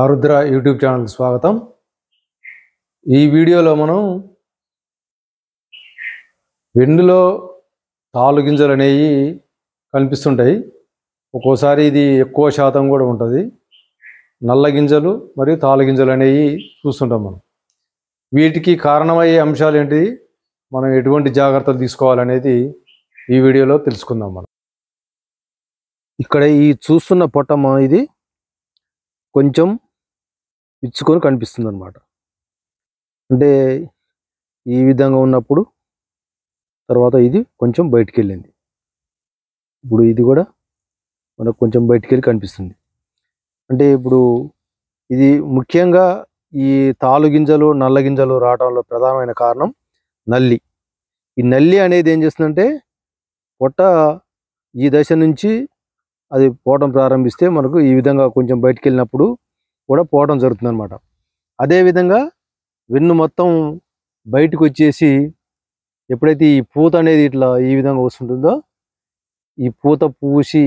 ఆరుద్ర YouTube ఛానల్కి స్వాగతం ఈ వీడియోలో మనం వెన్నులో తాలు గింజలు అనేవి కనిపిస్తుంటాయి ఒక్కోసారి ఇది ఎక్కువ శాతం కూడా ఉంటుంది నల్ల గింజలు మరియు తాలు గింజలు అనేవి చూస్తుంటాం మనం వీటికి కారణమయ్యే అంశాలు ఏంటి మనం ఎటువంటి జాగ్రత్తలు తీసుకోవాలనేది ఈ వీడియోలో తెలుసుకుందాం మనం ఇక్కడ ఈ చూస్తున్న పొట్టమ్మ ఇది కొంచెం ఇచ్చుకొని కనిపిస్తుంది అనమాట అంటే ఈ విధంగా ఉన్నప్పుడు తర్వాత ఇది కొంచెం బయటికి వెళ్ళింది ఇప్పుడు ఇది కూడా మనకు కొంచెం బయటికి వెళ్ళి కనిపిస్తుంది అంటే ఇప్పుడు ఇది ముఖ్యంగా ఈ తాలు గింజలు నల్ల గింజలు రావడంలో ప్రధానమైన కారణం నల్లి ఈ నల్లి అనేది ఏం చేస్తుందంటే పొట్ట ఈ దశ నుంచి అది పోవడం ప్రారంభిస్తే మనకు ఈ విధంగా కొంచెం బయటికి వెళ్ళినప్పుడు కూడా పోవడం జరుగుతుంది అనమాట అదేవిధంగా వెన్ను మొత్తం బయటకు వచ్చేసి ఎప్పుడైతే ఈ పూత అనేది ఇట్లా ఈ విధంగా వస్తుంటుందో ఈ పూత పూసి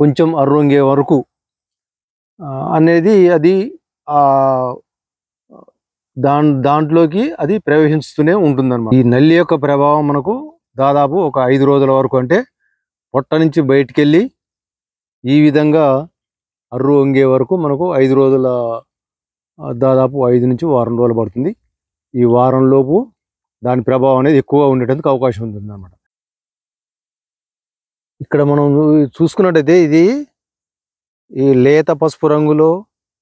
కొంచెం అర్రొంగే వరకు అనేది అది దా దాంట్లోకి అది ప్రవేశిస్తూనే ఉంటుందన్నమాట ఈ నల్లి యొక్క ప్రభావం మనకు దాదాపు ఒక ఐదు రోజుల వరకు అంటే పొట్ట నుంచి బయటికి వెళ్ళి ఈ విధంగా అర్రు వంగే వరకు మనకు ఐదు రోజుల దాదాపు ఐదు నుంచి వారం రోజులు పడుతుంది ఈ వారంలోపు దాని ప్రభావం అనేది ఎక్కువగా ఉండేటందుకు అవకాశం ఉంటుంది అన్నమాట ఇక్కడ మనం చూసుకున్నట్టయితే ఇది ఈ లేత పసుపు రంగులో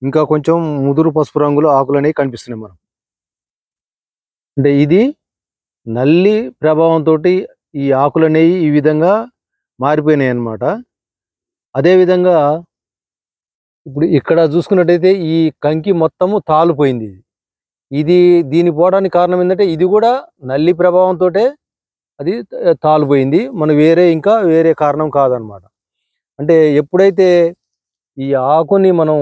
ఇంకా కొంచెం ముదురు పసుపు రంగులో ఆకులు అనేవి కనిపిస్తున్నాయి మనం అంటే ఇది నల్లి ప్రభావంతో ఈ ఆకులు అనేవి ఈ విధంగా మారిపోయినాయి అనమాట అదేవిధంగా ఇప్పుడు ఇక్కడ చూసుకున్నట్టయితే ఈ కంకి మొత్తము తాలుపోయింది ఇది దీని పోవడానికి కారణం ఏంటంటే ఇది కూడా నల్లి ప్రభావంతో అది తాలుపోయింది మన వేరే ఇంకా వేరే కారణం కాదనమాట అంటే ఎప్పుడైతే ఈ ఆకుని మనం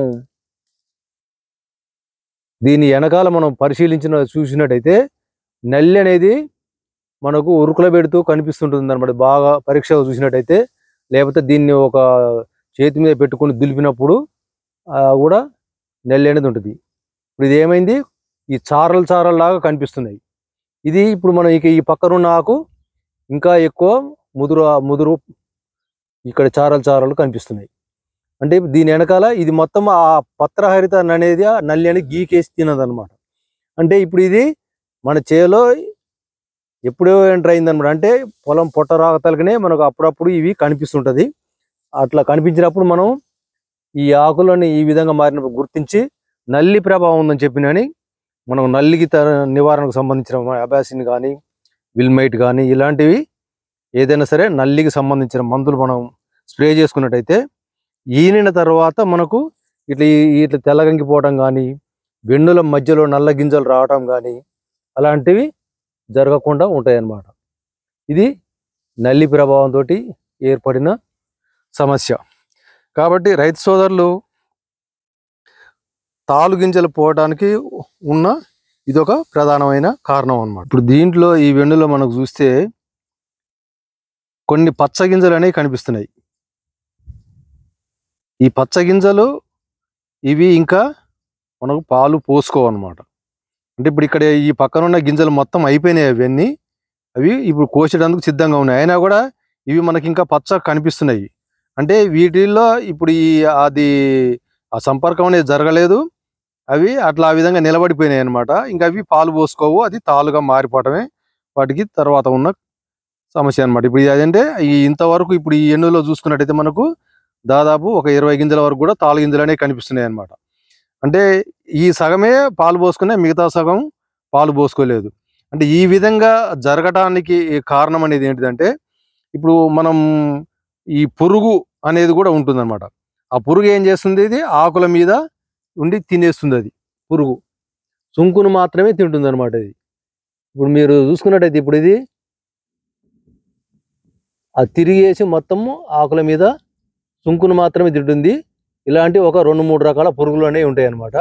దీని వెనకాల మనం పరిశీలించిన చూసినట్టయితే నల్లి అనేది మనకు ఉరుకుల పెడుతూ కనిపిస్తుంటుంది అనమాట బాగా పరీక్ష చూసినట్టయితే లేకపోతే దీన్ని ఒక చేతి మీద పెట్టుకుని దులిపినప్పుడు కూడా నెల్లి అనేది ఉంటుంది ఇప్పుడు ఇది ఏమైంది ఈ చారలు చారల్లాగా కనిపిస్తున్నాయి ఇది ఇప్పుడు మనం ఇక ఈ పక్కనున్న ఆకు ఇంకా ఎక్కువ ముదురు ముదురు ఇక్కడ చారలు చారలు కనిపిస్తున్నాయి అంటే దీని వెనకాల ఇది మొత్తం ఆ పత్రహరిత అనేది నల్లి అని గీకేసి తినదనమాట అంటే ఇప్పుడు ఇది మన చేలో ఎప్పుడో ఎంటర్ అయిందనమాట అంటే పొలం పొట్ట రాగతలకనే మనకు అప్పుడప్పుడు ఇవి కనిపిస్తుంటుంది అట్లా కనిపించినప్పుడు మనం ఈ ఆకులని ఈ విధంగా మారినప్పుడు గుర్తించి నల్లి ప్రభావం ఉందని చెప్పినని మనం నల్లికి నివారణకు సంబంధించిన అబాసిన్ కానీ విల్మైట్ కానీ ఇలాంటివి ఏదైనా సరే నల్లికి సంబంధించిన మందులు మనం స్ప్రే చేసుకున్నట్టయితే ఈనిన తర్వాత మనకు ఇట్లా ఇట్లా తెల్లగంగిపోవడం కానీ వెన్నుల మధ్యలో నల్ల గింజలు రావడం కానీ అలాంటివి జరగకుండా ఉంటాయన్నమాట ఇది నల్లి ప్రభావంతో ఏర్పడిన సమస్య కాబట్టి రైతు సోదరులు తాలు గింజలు పోవడానికి ఉన్న ఇదొక ప్రధానమైన కారణం అనమాట ఇప్పుడు దీంట్లో ఈ వెన్నులో మనకు చూస్తే కొన్ని పచ్చ గింజలు అనేవి కనిపిస్తున్నాయి ఈ పచ్చ గింజలు ఇవి ఇంకా మనకు పాలు పోసుకోవన్నమాట అంటే ఇప్పుడు ఇక్కడ ఈ పక్కన ఉన్న గింజలు మొత్తం అయిపోయినాయి అవన్నీ అవి ఇప్పుడు కోసేటందుకు సిద్ధంగా ఉన్నాయి అయినా కూడా ఇవి మనకి ఇంకా పచ్చ కనిపిస్తున్నాయి అంటే వీటిల్లో ఇప్పుడు ఈ అది ఆ సంపర్కం అనేది జరగలేదు అవి అట్లా ఆ విధంగా నిలబడిపోయినాయి అనమాట ఇంకా అవి పాలు పోసుకోవు అది తాలుగా మారిపోవటమే వాటికి తర్వాత ఉన్న సమస్య అనమాట ఇప్పుడు అదంటే ఈ ఇంతవరకు ఇప్పుడు ఈ ఎన్నులో చూసుకున్నట్టయితే మనకు దాదాపు ఒక ఇరవై గింజల వరకు కూడా తాలు గింజలు అనేవి కనిపిస్తున్నాయి అనమాట అంటే ఈ సగమే పాలు పోసుకునే మిగతా సగం పాలు పోసుకోలేదు అంటే ఈ విధంగా జరగటానికి కారణం అనేది ఏంటిదంటే ఇప్పుడు మనం ఈ పురుగు అనేది కూడా ఉంటుందన్నమాట ఆ పురుగు ఏం చేస్తుంది ఇది ఆకుల మీద ఉండి తినేస్తుంది అది పురుగు సుంకును మాత్రమే తింటుంది అనమాట ఇది ఇప్పుడు మీరు చూసుకున్నట్టయితే ఇప్పుడు ఇది ఆ తిరిగేసి మొత్తము ఆకుల మీద సుంకును మాత్రమే తింటుంది ఇలాంటి ఒక రెండు మూడు రకాల పురుగులు అనేవి ఉంటాయి అన్నమాట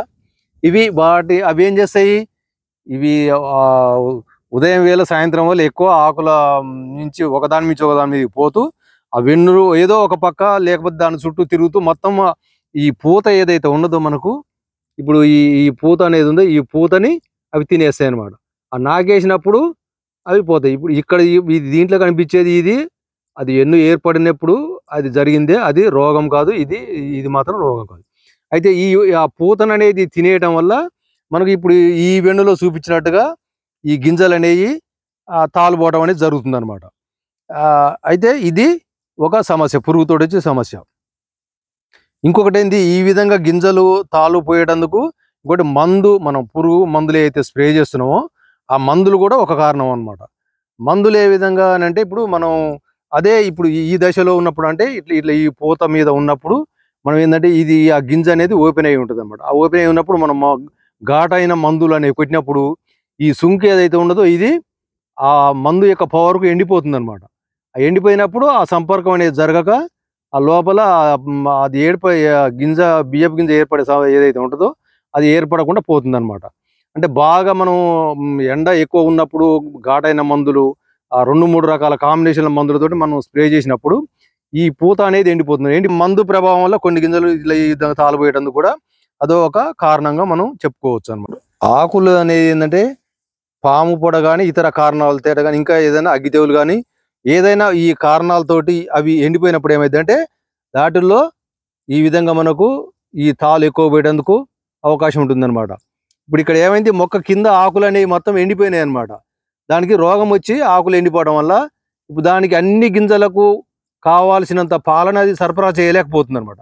ఇవి వాటి అవి ఏం చేస్తాయి ఇవి ఉదయం వేళ సాయంత్రం వల్ల ఎక్కువ ఆకుల నుంచి ఒకదాని నుంచి ఒకదాని మీద పోతూ ఆ వెన్నురు ఏదో ఒక పక్క లేకపోతే దాని చుట్టూ తిరుగుతూ మొత్తం ఈ పూత ఏదైతే ఉన్నదో మనకు ఇప్పుడు ఈ ఈ పూత అనేది ఉందో ఈ పూతని అవి తినేస్తాయి అనమాట ఆ నాకేసినప్పుడు అవి పోతాయి ఇప్పుడు ఇక్కడ దీంట్లో కనిపించేది ఇది అది ఎన్ను ఏర్పడినప్పుడు అది జరిగిందే అది రోగం కాదు ఇది ఇది మాత్రం రోగం కాదు అయితే ఈ ఆ పూతన అనేది తినేయటం వల్ల మనకు ఇప్పుడు ఈ వెన్నులో చూపించినట్టుగా ఈ గింజలు అనేవి తాలుపోవడం అనేది జరుగుతుంది అనమాట అయితే ఇది ఒక సమస్య పురుగుతోడొచ్చే వచ్చే సమస్య ఇంకొకటి ఏంది ఈ విధంగా గింజలు తాలు పోయేటందుకు ఇంకోటి మందు మనం పురుగు మందులు ఏవైతే స్ప్రే చేస్తున్నామో ఆ మందులు కూడా ఒక కారణం అనమాట మందులు ఏ విధంగా అంటే ఇప్పుడు మనం అదే ఇప్పుడు ఈ దశలో ఉన్నప్పుడు అంటే ఇట్లా ఇట్లా ఈ పూత మీద ఉన్నప్పుడు మనం ఏంటంటే ఇది ఆ గింజ అనేది ఓపెన్ అయి ఉంటుంది అనమాట ఆ ఓపెన్ అయి ఉన్నప్పుడు మనం ఘాటైన మందులు అనేవి కొట్టినప్పుడు ఈ సుంకు ఏదైతే ఉండదో ఇది ఆ మందు యొక్క పవర్కు ఎండిపోతుంది అనమాట ఎండిపోయినప్పుడు ఆ సంపర్కం అనేది జరగక ఆ లోపల అది ఏడిపోయే గింజ బియ్యపు గింజ ఏర్పడే ఏదైతే ఉంటుందో అది ఏర్పడకుండా పోతుంది అనమాట అంటే బాగా మనం ఎండ ఎక్కువ ఉన్నప్పుడు ఘాటైన మందులు ఆ రెండు మూడు రకాల కాంబినేషన్ల మందులతోటి మనం స్ప్రే చేసినప్పుడు ఈ పూత అనేది ఎండిపోతుంది ఏంటి మందు ప్రభావం వల్ల కొన్ని గింజలు ఇట్లా తాలిపోయేటందుకు కూడా అదో ఒక కారణంగా మనం చెప్పుకోవచ్చు అనమాట ఆకులు అనేది ఏంటంటే పాము పొడ కానీ ఇతర కారణాలు తేట కానీ ఇంకా ఏదైనా అగ్గి కానీ ఏదైనా ఈ కారణాలతోటి అవి ఎండిపోయినప్పుడు ఏమైందంటే వాటిల్లో ఈ విధంగా మనకు ఈ తాలు ఎక్కువ పోయేటందుకు అవకాశం ఉంటుంది ఇప్పుడు ఇక్కడ ఏమైంది మొక్క కింద ఆకులు అనేవి మొత్తం ఎండిపోయినాయి అనమాట దానికి రోగం వచ్చి ఆకులు ఎండిపోవడం వల్ల ఇప్పుడు దానికి అన్ని గింజలకు కావాల్సినంత పాలన అది సరఫరా చేయలేకపోతుంది అనమాట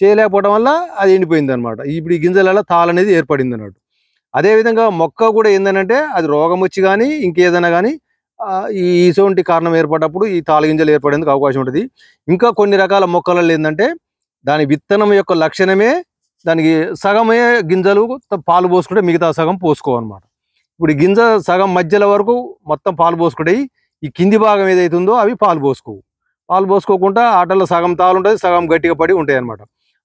చేయలేకపోవడం వల్ల అది ఎండిపోయింది అనమాట ఇప్పుడు ఈ గింజలలో తాళ అనేది ఏర్పడింది అన్నట్టు అదేవిధంగా మొక్క కూడా ఏంటంటే అది రోగం వచ్చి కానీ ఇంకేదైనా కానీ ఈ ఇటువంటి కారణం ఏర్పడినప్పుడు ఈ గింజలు ఏర్పడేందుకు అవకాశం ఉంటుంది ఇంకా కొన్ని రకాల మొక్కలలో ఏంటంటే దాని విత్తనం యొక్క లక్షణమే దానికి సగమే గింజలు పాలు పోసుకుంటే మిగతా సగం పోసుకోవన్నమాట ఇప్పుడు గింజ సగం మధ్యలో వరకు మొత్తం పాలు పోసుకుంటాయి ఈ కింది భాగం ఏదైతే ఉందో అవి పాలు పోసుకోవు పాలు పోసుకోకుండా ఆటల్లో సగం తాలు ఉంటుంది సగం గట్టిగా పడి ఉంటాయి అనమాట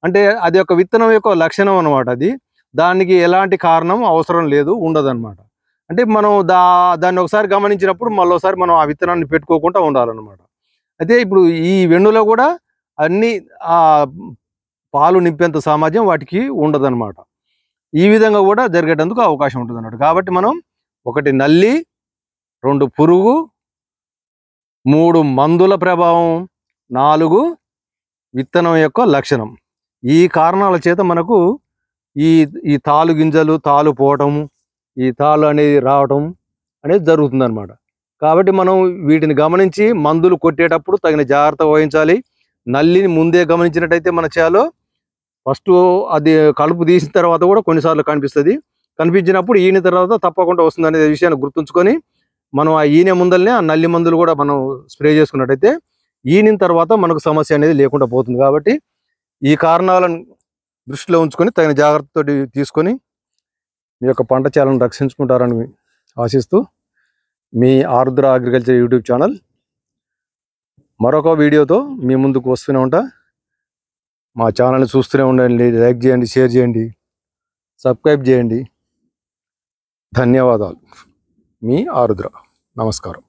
అంటే అది ఒక విత్తనం యొక్క లక్షణం అనమాట అది దానికి ఎలాంటి కారణం అవసరం లేదు ఉండదన్నమాట అంటే మనం దా దాన్ని ఒకసారి గమనించినప్పుడు మళ్ళీసారి మనం ఆ విత్తనాన్ని పెట్టుకోకుండా ఉండాలన్నమాట అయితే ఇప్పుడు ఈ వెన్నులో కూడా అన్ని పాలు నింపేంత సామర్థ్యం వాటికి ఉండదన్నమాట ఈ విధంగా కూడా జరిగేటందుకు అవకాశం ఉంటుంది అన్నట్టు కాబట్టి మనం ఒకటి నల్లి రెండు పురుగు మూడు మందుల ప్రభావం నాలుగు విత్తనం యొక్క లక్షణం ఈ కారణాల చేత మనకు ఈ ఈ తాలు గింజలు తాలు పోవటం ఈ తాలు అనేది రావటం అనేది జరుగుతుంది అనమాట కాబట్టి మనం వీటిని గమనించి మందులు కొట్టేటప్పుడు తగిన జాగ్రత్త వహించాలి నల్లిని ముందే గమనించినట్టయితే మన చేలో ఫస్ట్ అది కలుపు తీసిన తర్వాత కూడా కొన్నిసార్లు కనిపిస్తుంది కనిపించినప్పుడు ఈయన తర్వాత తప్పకుండా వస్తుంది అనే విషయాన్ని గుర్తుంచుకొని మనం ఆ ఈయన ముందలనే ఆ నల్లి మందులు కూడా మనం స్ప్రే చేసుకున్నట్టయితే ఈయన తర్వాత మనకు సమస్య అనేది లేకుండా పోతుంది కాబట్టి ఈ కారణాలను దృష్టిలో ఉంచుకొని తగిన జాగ్రత్తతో తీసుకొని మీ యొక్క పంట చేలను రక్షించుకుంటారని ఆశిస్తూ మీ ఆరుద్ర అగ్రికల్చర్ యూట్యూబ్ ఛానల్ మరొక వీడియోతో మీ ముందుకు వస్తూనే ఉంటా మా ఛానల్ చూస్తూనే ఉండండి లైక్ చేయండి షేర్ చేయండి సబ్స్క్రైబ్ చేయండి ధన్యవాదాలు మీ ఆరుద్ర నమస్కారం